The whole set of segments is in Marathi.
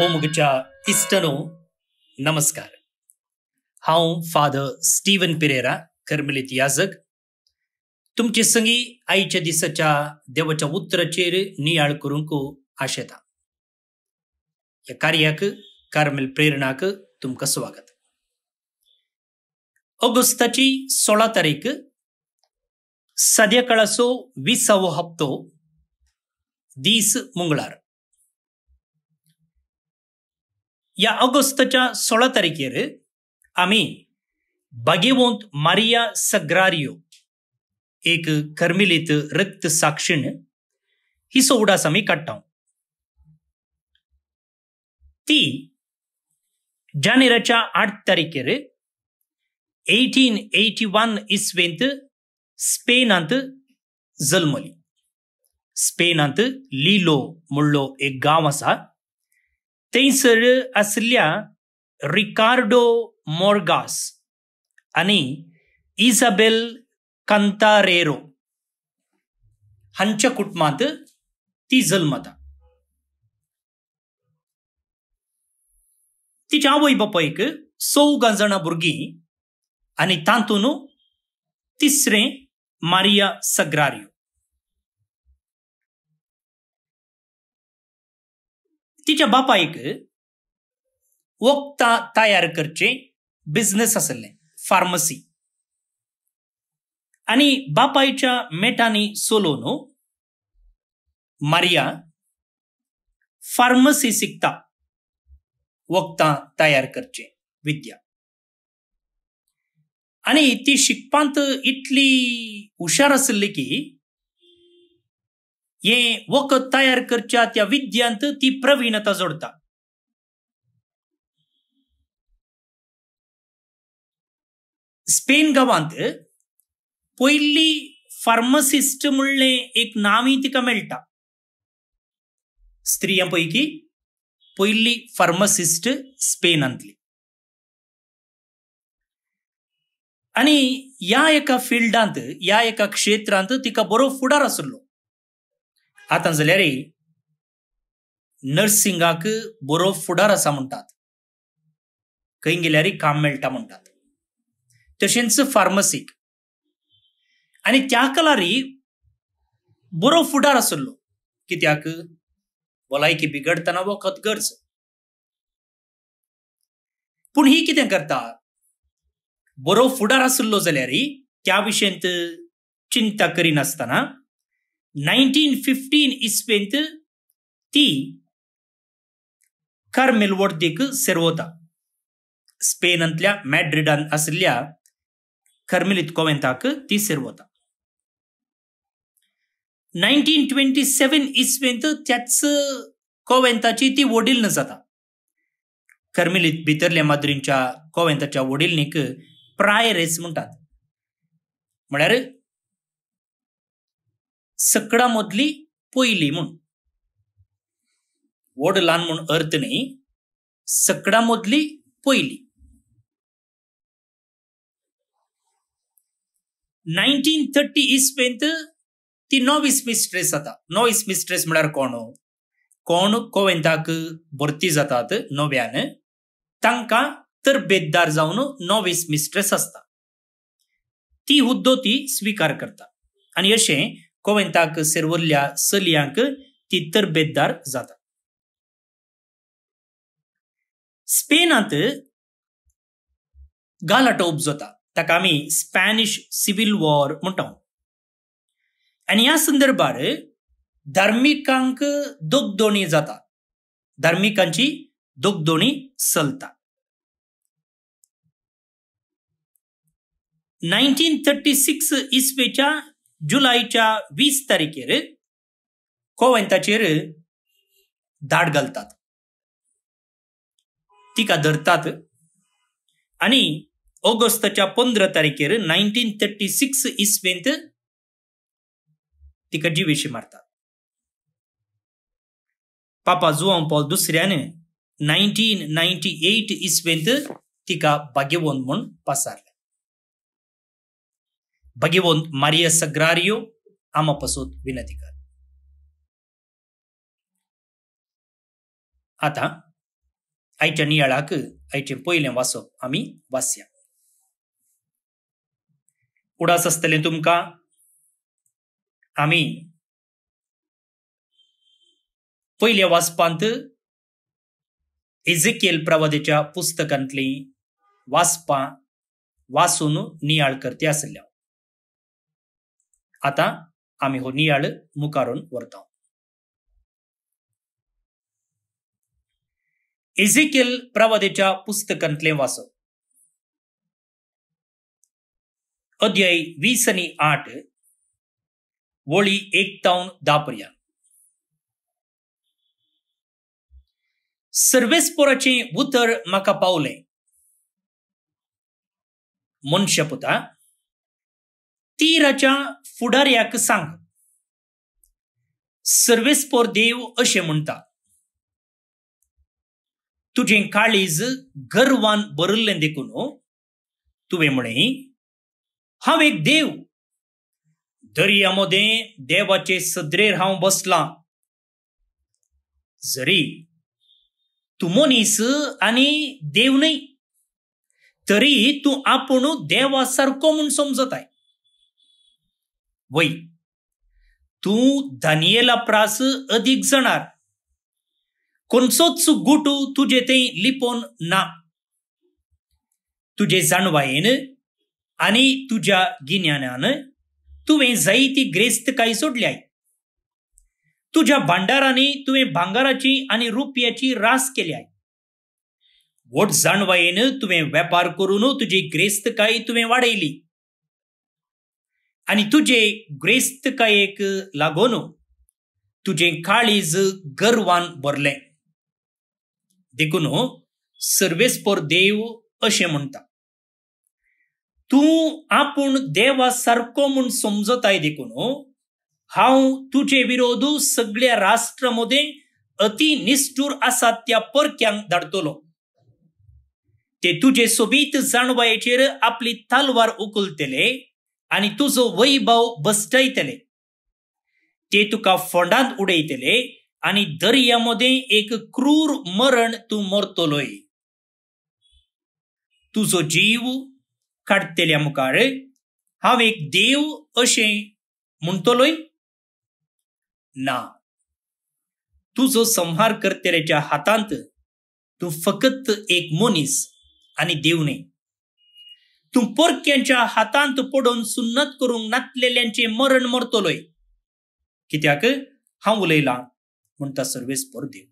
मोमुगच्या इस्टनो नमस्कार हांव फादर स्टीवन पिरेरा कर्मलीत याजक तुमचे संगी आयच्या दिसाच्या देवाच्या उत्तराचेर नियाळ करूंक आशेता ह्या कार्याक कार्मेल प्रेरणाक तुमकां स्वागत ऑगस्टाची सोळा तारीख साद्या काळाचो विसावो हप्तो दीस मंगळार या अगोस्तच्या सोळा तारखेर आमी बागेवोंत मारिया सग्रारियो एक कर्मिलीत रक्त साक्षीण ही सोवडास आमी काडटा ती जानेराच्या आठ तारखेर एटीन एटी वन इस्वेंत स्पेनांत जल्मली स्पेनांत लिलो म्हणलो एक गांव आसा थंयसर आसल्या रिकार्डो मोर्गास आनी इजाबेल कांतारेरो हांच्या कुटुंबांत ती जल्मता तिच्या आवय बापायक चौगा जाणां भुरगीं आनी तातूंत तिसरें मारिया सग्रारियो तिच्या बापायक वखदां तयार करचे बिझनेस असले फार्मसी आणि बापायच्या मेटानी सोलोनो मारिया फार्मसी शिकता वखदां तयार करचे विद्या आणि ती शिकपांत इतली हुशार असली की ये वखद तयार करच्या त्या विद्यांत ती प्रवीणता जोडता स्पेन गावांत पयली फार्मासिस्ट म्हणले एक नावी तिका मेळटा स्त्रियां पैकी पहिली फार्मासिस्ट स्पेनांतली आनी ह्या एका फिल्डांत ह्या एका क्षेत्रांत तिका बरो फुडार आशिल्लो जाल्यार नर्सिंगाक बरो फुडार आसा म्हणटात खंय गेल्यारय काम मेळटा म्हणटात तशेंच फार्मसीक आनी त्या कलारी बरो फुडार आसलो कित्याक भलायकी बिगडतना वखद गरज पूण ही कितें करता बरो फुडार आसलो जाल्यारय त्या विशयंत चिंता करिनासतना फिफ्टीन इस्वेंत ती कार्मेल वोर्तेक सेर्वोता स्पेनांतल्या मॅड्रिडान आशिल्ल्या कर्मेलीत कोवेंताक ती सेर्वोता 1927 ट्वेंटी सेवन इसवेंत त्याच कोवेंताची ती न जाता कर्मेलीत भितरल्या माद्रींच्या कोवेंताच्या वडिल्नीक प्रायरेस म्हणटात म्हळ्यार सकडा मोदली पहिली म्हणून वड लहान म्हणून अर्थ नाही मधली पहिली नाईन्टीन थर्टी पर्यंत ती इस मिस्ट्रेस जाता इस मिस्ट्रेस म्हळ्यार कोण हो? कोण हो? कोवेंताक भरती जातात नव्यान तांकां बेद्दार जावन इस मिस्ट्रेस आसता ती हुद्दो ती स्वीकार करता आणि अशें कोमेंटाक सेर सलियांक ती तर बेद्दार जाता स्पेनात गालाटोप जाता ताका आमी स्पॅनिश सिव्हिल वॉर म्हणटा आणि या संदर्भात धार्मिकांक दोगदोणी जाता धार्मिकांची दोगदोणी चलता नायन्टीन थर्टी सिक्स जुलैच्या वीस तारखेर कोवंताचेर धाड घालतात तिका धरतात आणि ऑगस्टच्या पंधरा तारखेर नायन्टीन थर्टी सिक्स इसवेंत तिका जिवेशी मारतात पापा जुआंव पॉल दुसऱ्यान नायन्टीन नायन्टी एट इसवेंत तिका भाग्यवन म्हणून पासारले मारिय सग्रारियो आम आमापासून विनंती कर आता आईच्या नियाळाक आयचें पहिले वाचप आम्ही वाचया उडास असतले तुमकां आमी पयल्या वाचपांत इजिकेल प्रवादेच्या पुस्तकांतली वाचपां वाचून नियाळ करते असल्या आता, आम्ही हो नियाळ मुखारून वरतो इझिकेल प्रवादेच्या पुस्तकांतले वास अध्याय वीस आणि आठ वळी एकतावन दापर्या सर्वेस्पोराचे उतर म्हाका पावलें मनशपुता ती रचा फुडाऱ्याक सांग सर्वेस्पोर देव अशें म्हणटा तुजें काळीज गर्वान बरल्लें देखून हो. तुवें म्हणे हांव एक देव दर्या मोदें देवाचे सदरेर हांव बसला। जरी तूं मनीस आनी देव न्हय तरी तूं आपूण देवा सारको म्हूण समजताय वै तू धानियेला प्रास अधिक जाणार कोणसोच गुटू तुझे ते लिपोन ना तुझे जाणवायेन आणि तुझ्या गिन्यानान तुवें ती ग्रेस्त सोडली आहे तुझ्या भांडाराने तुवें भांगाराची आणि रुपयाची रास केल्याय वट जाणवायेन तुवें वेपार करून तुझी ग्रेस्त काय तुवें वाडयली आणि तुझे ग्रेस्त कायेक लागोन तुझे काळीज गर्वान भरले देखून सर्वेस्पर देव असे म्हणटा तू आपण देवा सारको म्हूण समजताय देखून हा तुझे विरोध सगळ्या राष्ट्र मध्ये अति निष्ठूर आसात त्या परक्यांक धाडतलो ते तुझे सोबीत जाणवायेचेर आपली तालवार उकलतले आणि तुझो वैभव बसटयतले ते तुका फोंडांत उडयतले आणि दर्यामध्ये एक क्रूर मरण तू मरतलोय तुझो जीव काढतल्या मुखार हांव एक देव अशें म्हणतलोय ना तुझो संहार करतल्याच्या हातांत तू फकत एक मनीस आणि देव नाही तू पोरक्यांच्या हातांत पडून सुन्नत करून नातलेल्यांचे मरण मरतलोय कित्याक हांव उलयलां म्हणटा सर्वेस पर देव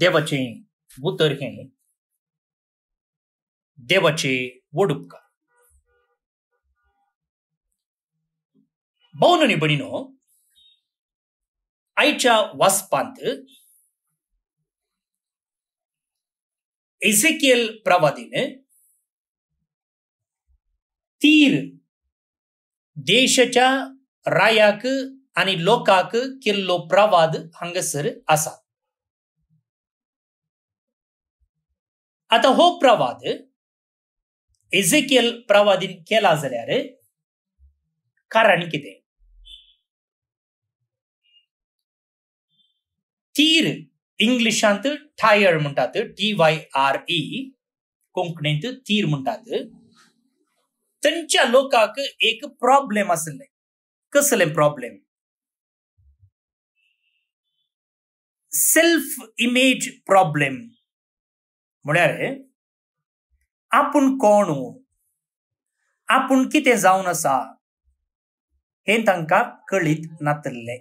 देवाचे उतर हे देवाचे वड उपकार भाऊन आणि இசைக்கியல் ಪ್ರವಾದಿನೆ तीर देशाच्या रायाक आणि लोकाक केल्लो प्रवाद हांगासर आसा आता हो प्रवाद इझेकेल प्रवादीन केला जाल्यार कारण कितें तीर इंग्लिशांत टायर म्हणतात टी वाय आर ई कोंकणीत तीर म्हणतात त्यांच्या लोकांक एक प्रॉब्लेम असले कसले प्रॉब्लेम सेल्फ इमेज प्रॉब्लेम म्हळ्यार आपूण कोण आपूण कितें जावन आसा हें तांकां कळीत नातल्लें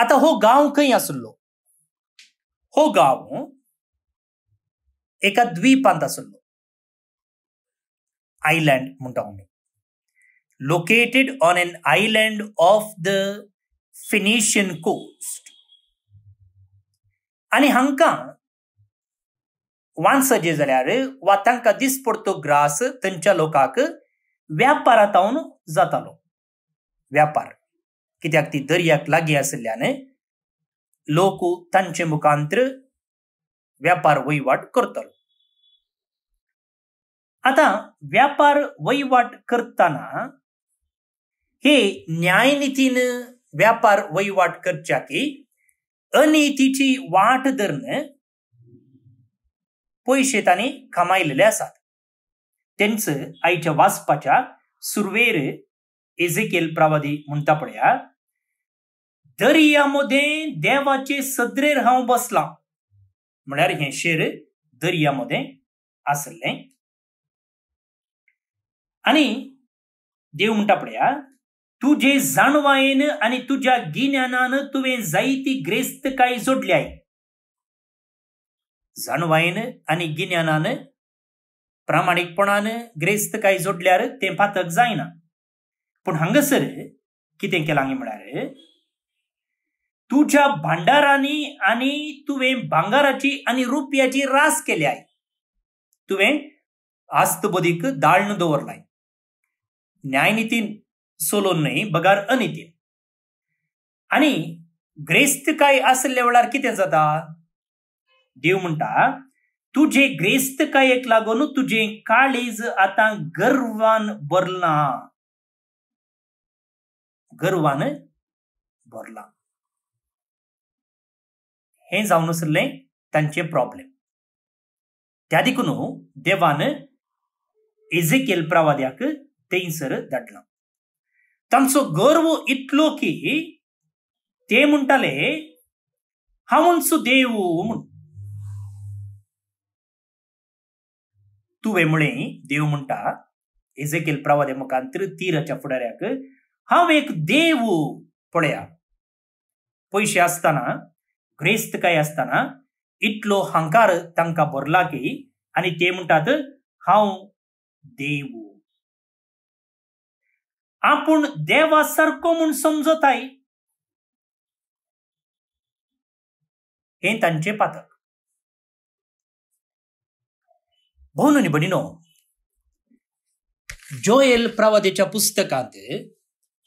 आता हो गाव खंय असलो हो गाव एका द्वीपांत असलो आयलँड म्हणतो located on an island of the Phoenician coast आणि हांकां वांस जे जाल्यार वा तांकां दिस पडतो ग्रास थंयच्या लोकांक व्यापारांत जातालो व्यापार कित्याक ती दर्याक लागी असल्यान लोक तांचे मुखांतर व्यापार वहिवाट करतलो आता व्यापार वहिवाट करताना हे न्यायनितीन व्यापार वहिवाट की अनितीची वाट धरण पैसे तांणी कमायलेले असतात त्यांचं आईच्या वाचपाच्या सुरवेर एझेकेल प्रवादी म्हणता पडया दर्यामध्ये देवाचे सद्रेर हांव बसला म्हणजे हे शेर दर्यामध्ये आसले आणि देव म्हणटा पळया तुझे जाणवायेन आणि तुझ्या गिन्यानान तुवें जायती ग्रेस्तकाय आहे जाणवायेन आणि गिन्यानान प्रामाणिकपणान ग्रेस्तकाय जोडल्यार ते पातक जायना पूण हांगासर कितें केलां हांवें म्हळ्यार तुज्या भांडारांनी आनी तुवें भांगाराची आनी रुपयाची रास केल्याय तुवें आस्तबोदीक दाळण दवरलाय न्यायनितीन सोलोन न्हय बगार अनितीन आनी ग्रेस्तकाय आसल्या वेळार कितें जाता देव म्हणटा तुजे ग्रेस्तकायेक लागून तुजें काळीज आतां गर्वान भरलां गर्वानं भरला हे जावन आसले तांचे प्रॉब्लेम त्या देखून देवान एझेकेल प्रवाद्याक तेंसर धाडला तांचो गर्व इतलो की ते म्हणटाले हांव देव म्हूण तुवें म्हळें देव म्हणटा एझेकेल प्रवादे मुखांतर तीराच्या फुडाऱ्याक हांव एक देव पळया पयशे आसतना काय आसतना इतलो हांकार तांकां भरला की आनी ते म्हणटात हांव देव आपूण देवा सारको म्हूण समजताय हे तांचें पातक भोवन भणिनो जोएल प्रवादेच्या पुस्तकांत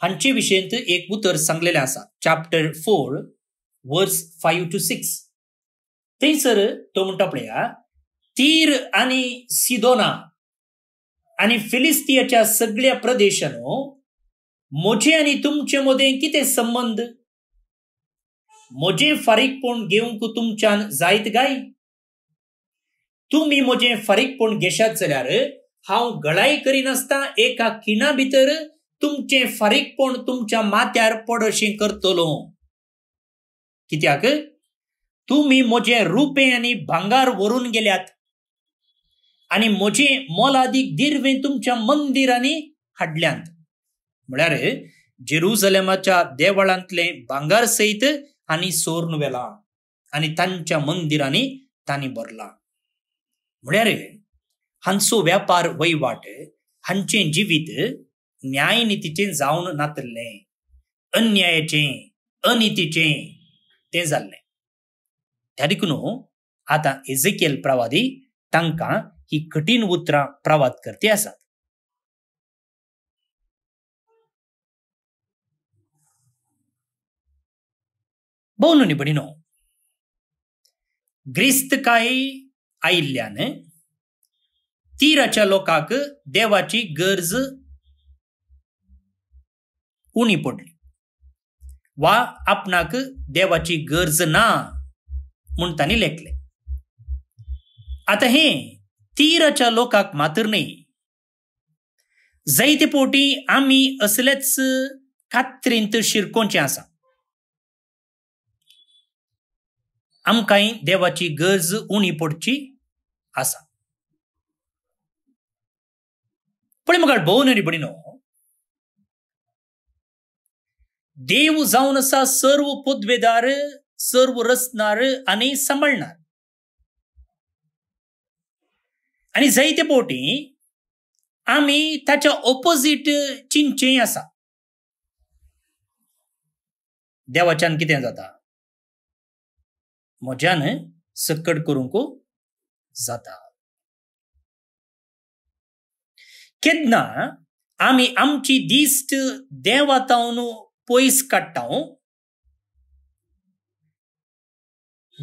हांचे विशयंत एक उतर सांगलेले आसा chapter four verse five two six थंयसर तो म्हणटा पळया तीर आणि सिदोना आणि फिलिस्तियाच्या सगळ्या प्रदेशानो मोजे आणि तुमचे मदें कितें संबंद म्हजें फारीकपण घेवंक तुमच्यान जायत काय तुमी म्हजें फारीकपण घेशात जाल्यार हांव गळाय करिनासता एका किणा भितर तुमचे फारीकपण तुमच्या माथ्यार पडशी करतलो कित्याक तुम्ही मोजे रुपे आणि भांगार वरून गेल्यात आणि म्हजे मोलादीक दिर्वे तुमच्या मंदिरांनी हाडल्यात म्हळ्यार जेरुसलेमाच्या देवळांतले भांगार सयत आणि सोर्न वेला आणि तांच्या मंदिरांनी तांणी भरला म्हळ्यार हांचो व्यापार वैवाट हांचे जिवीत न्याय नितीचें जावन नातल्लें अन्यायाचें अनितीचे ते जाल्लें त्या देखून हो, आतां एझेकेल प्रवादी तांकां ही कठीण उतरां प्रवाद करते आसात बोलू न्ही ग्रिस्त काय आयिल्ल्यान तीराच्या लोकांक देवाची गरज उणी पडली वा आपणाक देवाची गरज ना म्हणून तांणी लेखले आता हे तीराच्या लोकांक मात्र न्ही जैते पोटी आमी असलेच कात्रींत शिरकोचे आसा आमकांय देवाची गरज उणी पडची आसा पण म्हाका भोवन बडिनो देव जाऊन असा सर्व पुद्वेदार सर्व रचणार आणि सांभाळणार आणि जैते पोटी आम्ही त्याच्या ऑपोजिट चिंचे असा देवाच्यान कितें जाता म्हज्यान सकट करूंक जाता केन्ना आमी आमची दिस्ट देवातावन ಕೊಯ್ಸ್ಕಟ್ಟವು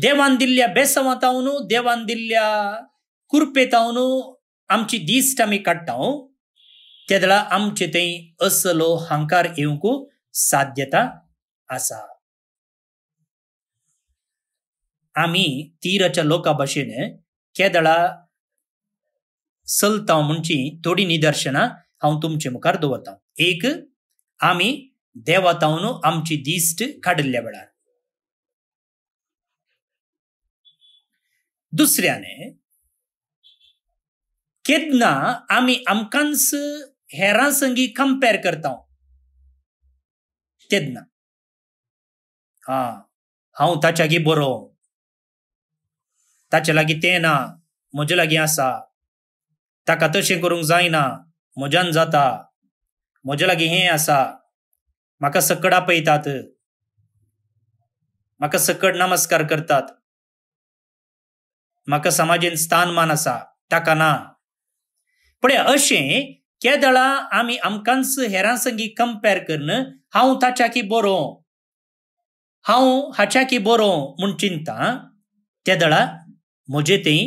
ದೇವಾಂದಿಲ್ಯ ಬೇಸವತವನು ದೇವಾಂದಿಲ್ಯ ಕುರ್ಪೆತವನು आमची ಅಂಚಿ आमी काडटा ते दला आमचे थंय असलो हांकार येवंकू साध्यता आसा आमी तीराच्या केदळा निदर्शनां हांव तुमचे मुखार दवरतां దేవతను आमची दिश्ट काढल्या वेळार दुसऱ्याने केदना आमी आमकांस हेरां संगी कंपेर करता केदना हा हांव ताच्यागी बरो ताचे लागी ते ना म्हजे लागीं आसा ताका तशें करूंक जायना म्हज्यान जाता म्हजे लागीं हें आसा म्हाका सकड आपयतात म्हाका सकड नमस्कार करतात म्हाका समाजेन स्थान मान आसा ताका ना पण अशें केदळा आमी आमकांच हेरांसंगी संगी कंपेर करन हांव ताच्या की बरो हांव हाच्या की बरो म्हूण चिंता केदळा म्हजे ते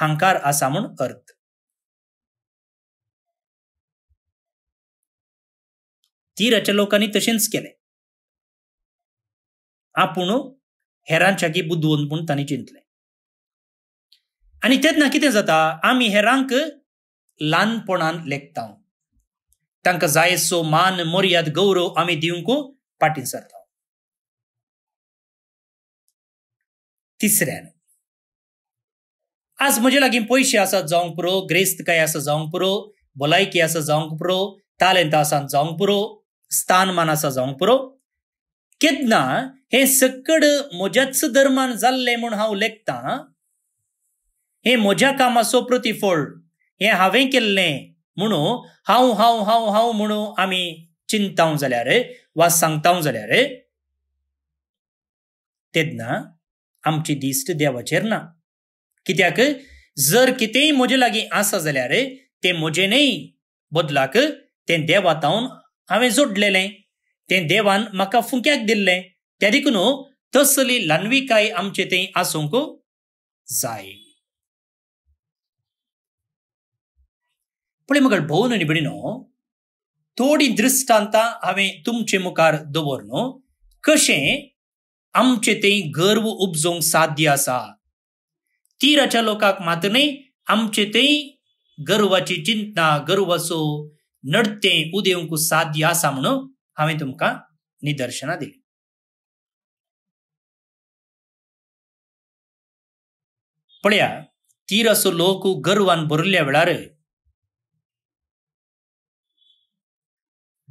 हांकार आसा म्हूण अर्थ ती राच्या लोकांनी तशेंच केले आपूण हेरांच्यागी बुद्धवन म्हूण तांणी चिंतलें आनी तेन्ना कितें जाता आमी हेरांक ल्हानपणान लेखता तांकां जायसो मान मर्याद गौरव आमी दिवंक फाटीं सरता तिसऱ्यान आज म्हजे लागीं पयशे आसात जावंक पुरो ग्रेस्तकाय आसा जावंक पुरो भलायकी आसा जावंक पुरो तालेंत आसात जावंक पुरो स्थानमानाचा जावंक पुरो केदना हे सकड म्हज्याच धर्मान जाल्लें म्हूण हांव लेखतां हे म्हज्या कामाचो प्रतिफळ हे हांवें केल्ले म्हणू हांव हांव हांव हांव म्हणू आमी चिंताव जाल्यार वा सांगताव जाल्यार तेदना आमची दिश्ट देवाचेर ना कित्याक जर कितेंय म्हजे लागीं आसा जाल्यार ते म्हजेनय बदलाक तें देवातावन हांवें जोडलेलें तें देवान म्हाका फुंक्याक दिल्लें त्या देखून हो, तसली लानविकाय आमचे तें आसूंक जाय पळय मग भोवन आनी हो, थोडी न्हू थोडीं दृश्टांतां हांवें तुमचे मुखार दवर न्हू कशें आमचे तें गर्व उपजोवंक साध्य आसा तिराच्या लोकांक मात्र न्ही आमचे ते गर्वाची चिंता गर्वाचो नडते उदेवंकु साध्य आसा म्हणून हांवें तुमकां निदर्शनां दिली पळया तीर असो लोक गर्वान भरल्या वेळार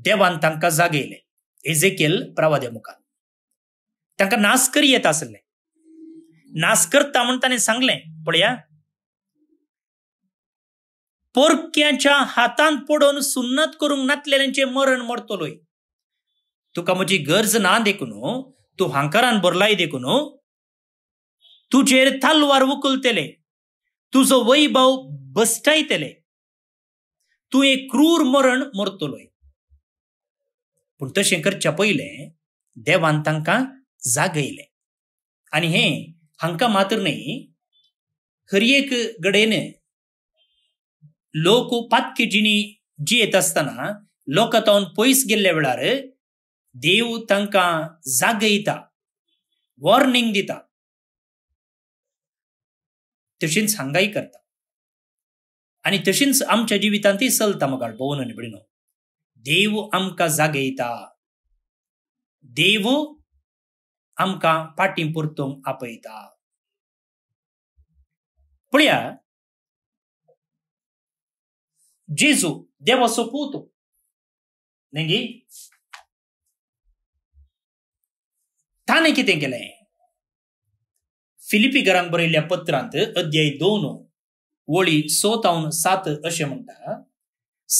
देवान तांकां जागयले एजेकेल प्रवाद्या मुखार तांकां नास्करी येत आसले करता म्हण ताणें सांगलें पळया पोरक्याच्या हातान पडून सुन्नत करूंक नातलेल्यांचे मरण मरतलोय तुका म्हजी गरज ना देखून तूं हांकारान भरलाय देखून तुजेर तालवार उकलतले तुजो वैभव बसटायतले तूं एक क्रूर मरण मरतलोय पूण तशें करच्या पयलें देवान तांकां जागयलें आनी हे हांकां मात्र न्ही हर एक लोक पातक्य जिणी जियेत असताना लोक तैस गेल्ल्या वेळार देव तांकां जागयता वॉर्निंग तशींच आमच्या ती चलता आणि भिणो देव आमकां जागयता देव आमकां पाटी परतून आपयता पळया Gesù, deu a soputo? Ninguém. ತಾನೇ ಕಿತೆಂಗೆಲೆ फिलिपिगरांक बरयल्ल्या पत्रांत अध्याय दोन ओळी सोतावन सात अशें म्हणटा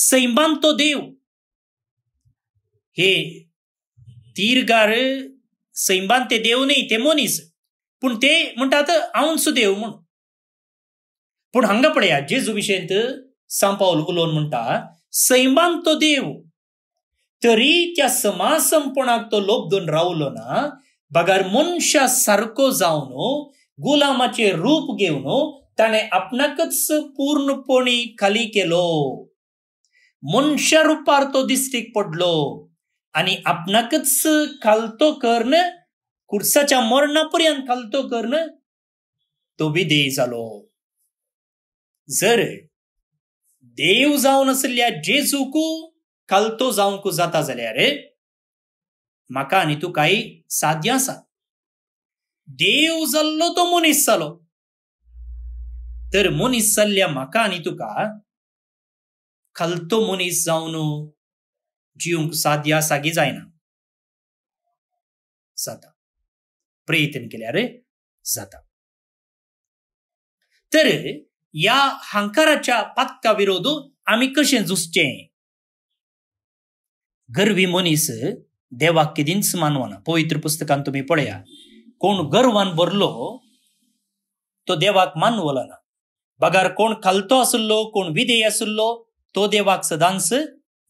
सैमान तो देव हे दीर्घार सैमान देव न्ही ते मोनीस पूण ते म्हणटात हांवच देव म्हूण पूण हांगा पळया जेजू विशयंत सांपावल उलोवन म्हणटा सैमान तो देव तरी त्या समाज संपणाक तो दोन रावलो ना बगर मनशा सारको जावन गुलामाचे रूप घेवन त्याने आपणाकच पूर्णपणे खाली केलो मनशा रुपार तो दिसतीक पडलो आणि आपणाकच खालतो कर्ण कुर्साच्या मरणापर्यंत खालतो कर्ण तो विधेयी झालो जर ಜೇಕು ಕಲ್ತೋ ಜಾವಕರ ಮಕ್ಕ ತುಕ ಸಾಧ್ಯ ದೇವ ಜಾರಸ ಮನಿ ಜಾಲ್ಯ ಮಕ್ಕಾ ತು ಕಲ್ಲ್ತೋ ಮನಿ ಜಾನ್ ಜಿಂಕ ಸಾಧ್ಯ ಪ್ರಯತ್ನ ಕ या हांकाराच्या पाक्का विरोध आम्ही कसे झुजचे गर्वी मनीस देवाक मानवना पवित्र पुस्तकात तुम्ही पळया कोण गर्वान भरलो तो देवाक मानवलो ना बगार कोण खालतो असलो कोण विधेय असलो तो देवाक सदांस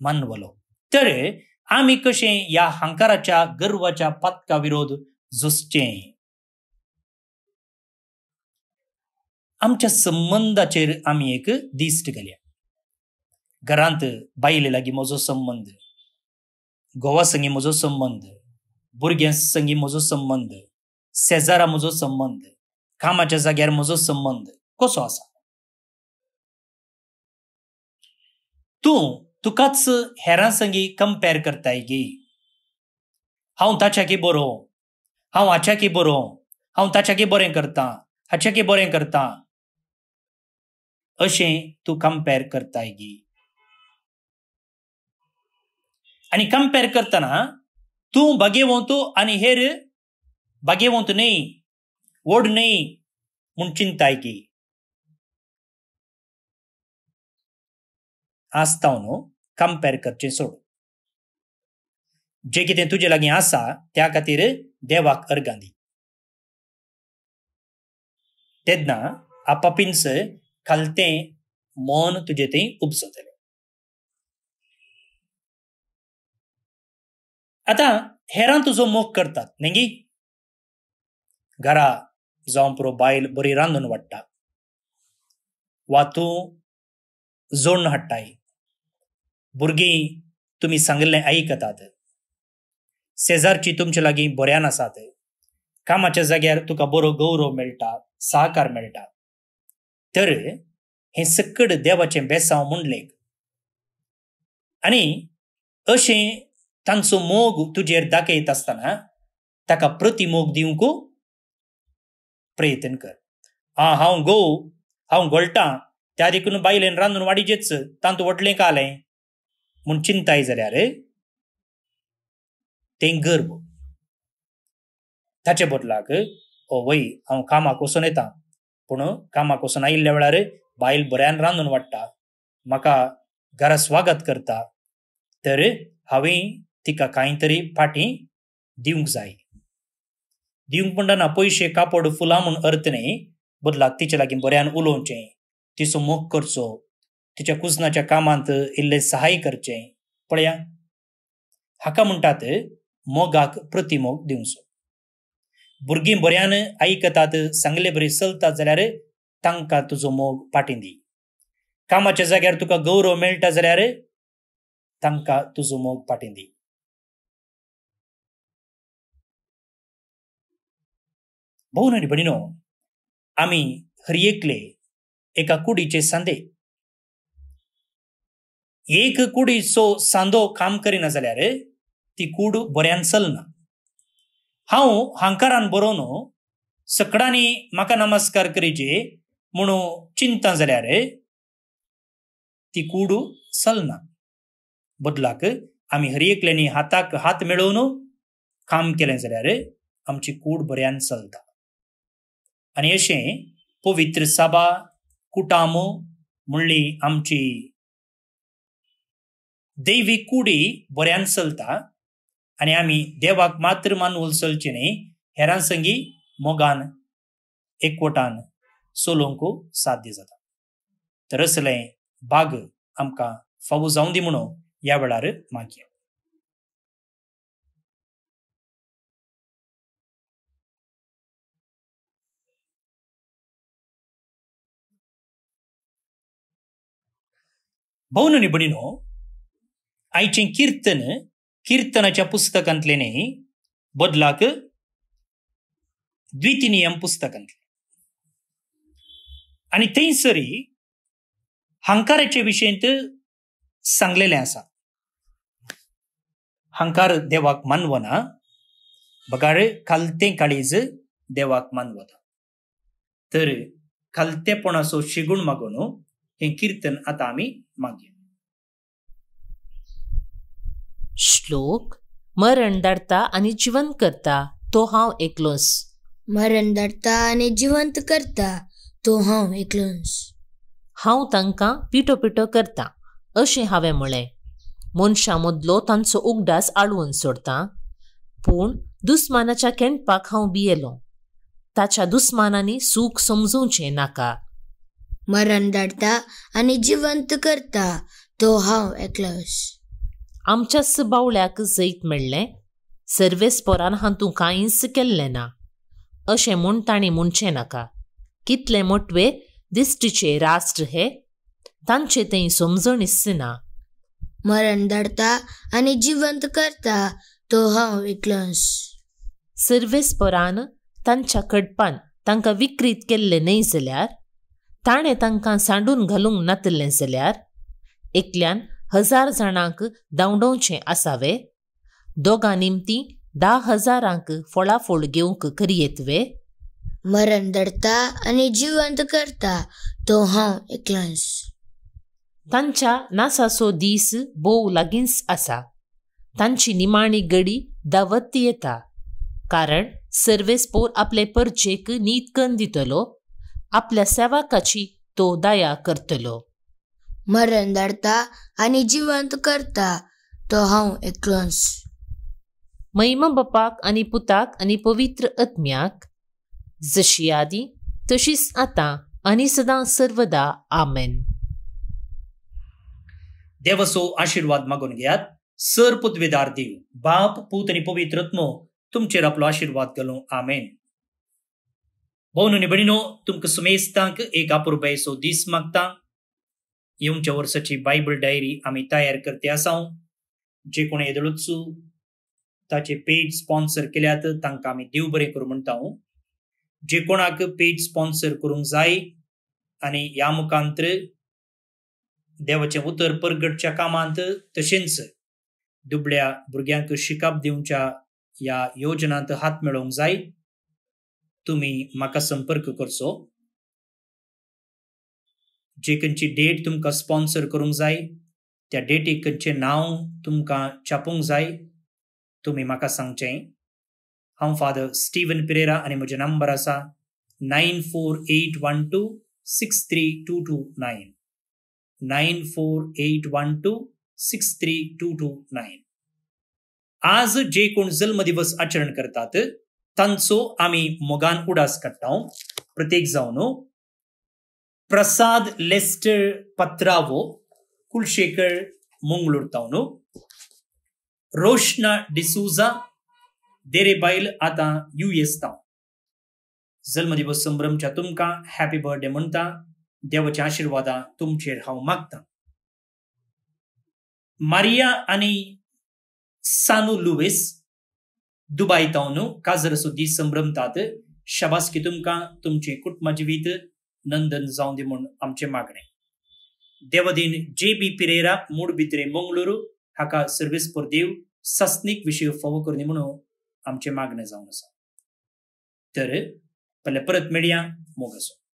मानवलो तर आम्ही कसे या हांकाराच्या गर्वाच्या पातका विरोध झुजचे आमच्या संबंधाचे आम्ही एक दिस्ट केल्या घरांत बायले लागी म्हजो संबंध घोवा संगी म्हजो संबंध भुरग्यां संगी म्हजो संबंध शेजारा म्हजो संबंध कामाच्या जाग्यार म्हजो संबंध कसो आसा तूं तुकाच हेरां संगी कंपेर करताय गे हांव ताच्याकी बरो हांव हाच्याकी बरो हांव ताच्याकी बरें करतां हाच्याकी बरें करतां अशें तू कंपेर करताय गी आणि कंपेर करताना तू बघेवंतू आणि हेर बघेवंत नाही ओढ नाही म्हणून चिंताय गी आसता न्हू कंपेर करचें सोड जे कितें तुजे लागीं आसा त्या खातीर देवाक अर्गां दी तेन्ना कलते मौन तुझे ते उपसतले आता हेरां तुजो मोग करतात नेंगी घरा जावं पुरो बायल बरी रांदून वाडटा वा तूं जोडून हाडटाय भुरगीं तुमी सांगिल्लें आयकतात शेजारची तुमचे लागीं बऱ्यान आसात कामाच्या जाग्यार तुका बरो गौरव मेळटा सहकार मेळटा तर हे सक्कड देवाचें बेसांव म्हणले आणि अशें तांचो मोग तुजेर दाखयत असताना ताका प्रतिमोग दिवंक प्रयत्न कर आ हांव गो हांव गळटां त्या देखून बायलेन रांदून वाडीचेच तांतू वटले कालें म्हूण चिंताय जाल्यार ते गर्भ ताचे बदलाक ओ वय हांव कामाक वसून येतां कामाक वसून आयिल्ल्या वेळार बायल बऱ्यान रांदून वाडटा म्हाका घरा स्वागत करता तर हांवें तिका कांय तरी फाटी दिवंक जाय दिवंक म्हणटना पयशे कापड फुलां म्हूण अर्थ न्ही बदलाक तिचे लागीं बऱ्यान उलोवचें तिचो मोग करचो तिच्या कुजनाच्या कामांत इल्ले सहाय करचें पळया हाका म्हणटात मोगाक प्रतिमोग दिवचो भुरगीं बऱ्यान आयकतात सांगले बरी चलता जाल्यार तांकां तुजो मोग पाटीन दी कामाच्या जाग्यार तुका गौरव मेळटा जाल्यार तांकां तुजो मोग पाटीन दी भोवन आनी भणिनो आमी हरयेकले एका कुडीचे सांदे एक कुडीचो सांदो काम करिना जाल्यार ती कूड बऱ्यान चलना हांव हांकारान बरोवन सकडांनी म्हाका नमस्कार करीचे म्हणू चिंता जाल्यार ती कूड चलना बदलाक आमी हर एकल्यानी हाताक हात मेळोवन काम केलें जाल्यार आमची कूड बऱ्यान चलता आनी अशें पवित्र साबा कुटाम म्हणली आमची दैवी कूडी बऱ्यान चलता आणि आम्ही देवाक मात्र मान उलसलचे न्ही हेरां मोगान एकवटान सोलोवंकू साध्य जाता तर असले बाग आमकां फावो जावं दी म्हणून ह्या वेळार मागया भोवन आयचें कीर्तन కీర్తన ने बदलाक द्वितीय पुस्तकांतले आणि थंयसरी हांकाराचे विशयंत सांगलेले असा हंकार देवाक मानवना बगाळ खालते काळीज देवाक मानवना तर खालतेपणाचो शिगूण मागून हे कीर्तन आता आमी मागें श्लोक मरण अंडारता आणि जिवंत करता तो हांव एकलोस मरण अंडारता आणि जिवंत करता तो हांव एकलोस हांव तांकां पिटो पिटो करता अशें हांवें म्हळें मनशां मदलो तांचो उगडास आडवून सोडता पूण दुस्मानाच्या केंटपाक हांव भियेलो ताच्या दुस्मानांनी सूख समजूचे नाका मरण धाडटा आणि जिवंत करता तो हांव एकलोस आमच्या सबावल्याक जैत मेळ्ळें सर्वेस पोरान हातूंत कांयच केल्लें ना अशें म्हूण तांणी म्हणचें नाका कितले मोटवे दिश्टीचे राष्ट्र हे तांचे ते समजण ना मरण धाडता आनी जिवंत करता तो हांव एकलोस सर्वेस पोरान तांच्या कडपान तांकां विक्रीत केल्ले न्हय जाल्यार ताणें तांकां सांडून घालूंक नातल्लें जाल्यार एकल्यान हजार जाणांक दावडोवचें असावे, दोगा निमती धा हजारांक फळाफोळ घेवंक वे, मरण दड़ता आणि जिवंत करता तो हांव एकलांस तांच्या नासाचो दीस भोव लागींच असा, तांची निमाणी गडी दावत येता कारण सर्वेस्पोर आपले परजेक नीतकन दितलो आपल्या सेवाकाची तो दया करतलो मरण धाडता आणि जिवंत करता तो हांव एकलोच मैमा बापाक आनी पुताक आनी पवित्र आत्म्याक जशी आदी तशीच आतां आनी सदां सर्वदा आमेन देवसो आशीर्वाद मागून घेयात सर पुतवेदार देव बाप पूत आनी पवित्र आत्मो तुमचेर आपलो आशीर्वाद घालूं आमेन भोवन आनी भणिनो तुमकां सुमेस्तांक एक आपुरबायेचो दीस मागता येऊनच्या वर्षाची बायबल डायरी आम्ही तयार करते असाव जे कोण येदळुत्सू ताचे पेज स्पॉन्सर केल्यात तांकां आमी देव बरे करू म्हणटा जे कोणाक पेज स्पॉन्सर करूंक जाय आणि या मुखांत्र देवाचे उतर परगटच्या कामांत तशेंच दुबळ्या भुरग्यांक शिकाप दिवच्या या योजनांत हात मेळोवंक जाय तुम्ही म्हाका संपर्क करचो जे खंयची डेट तुमकां स्पॉन्सर करूंक जाय त्या डेटीक खंयचें नांव तुमकां छापूंक जाय तुमी म्हाका सांगचें हांव फादर स्टीवन पिरेरा आनी म्हजें नंबर आसा nine four eight one two six three two two nine nine four eight one two six three two two nine आज जे कोण जल्म दिवस आचरण करतात तांचो आमी मोगान उडास काडटा प्रत्येक जावन प्रसाद लेस्टर पत्रावो कुलशेखर ಮುಂಗ್ಳೂರ್ ತಾವನು रोशना डिसूजा देरे बैल आता यूएस येसता संभ्रम संभ्रमच्या तुमकां हॅपी बर्थडे म्हणता देवाच्या आशीर्वाद तुमचेर हांव मागतां मारिया आणि सानू लुवेस दुबई तावन काजर सुद्दी संभ्रमतात शाबासकी तुमकां तुमचे कुटुंब वीत नंदन जाऊन दे म्हणून आमचे मागणे देवदीन जे बी पिरेरा मूड बिद्रे मंगळुरू हाका सर्वीस पर देव सस्निक विषय फावो करनी म्हणून आमचे मागणे जावन आसा तर फाल्यां परत मेळया मोग असो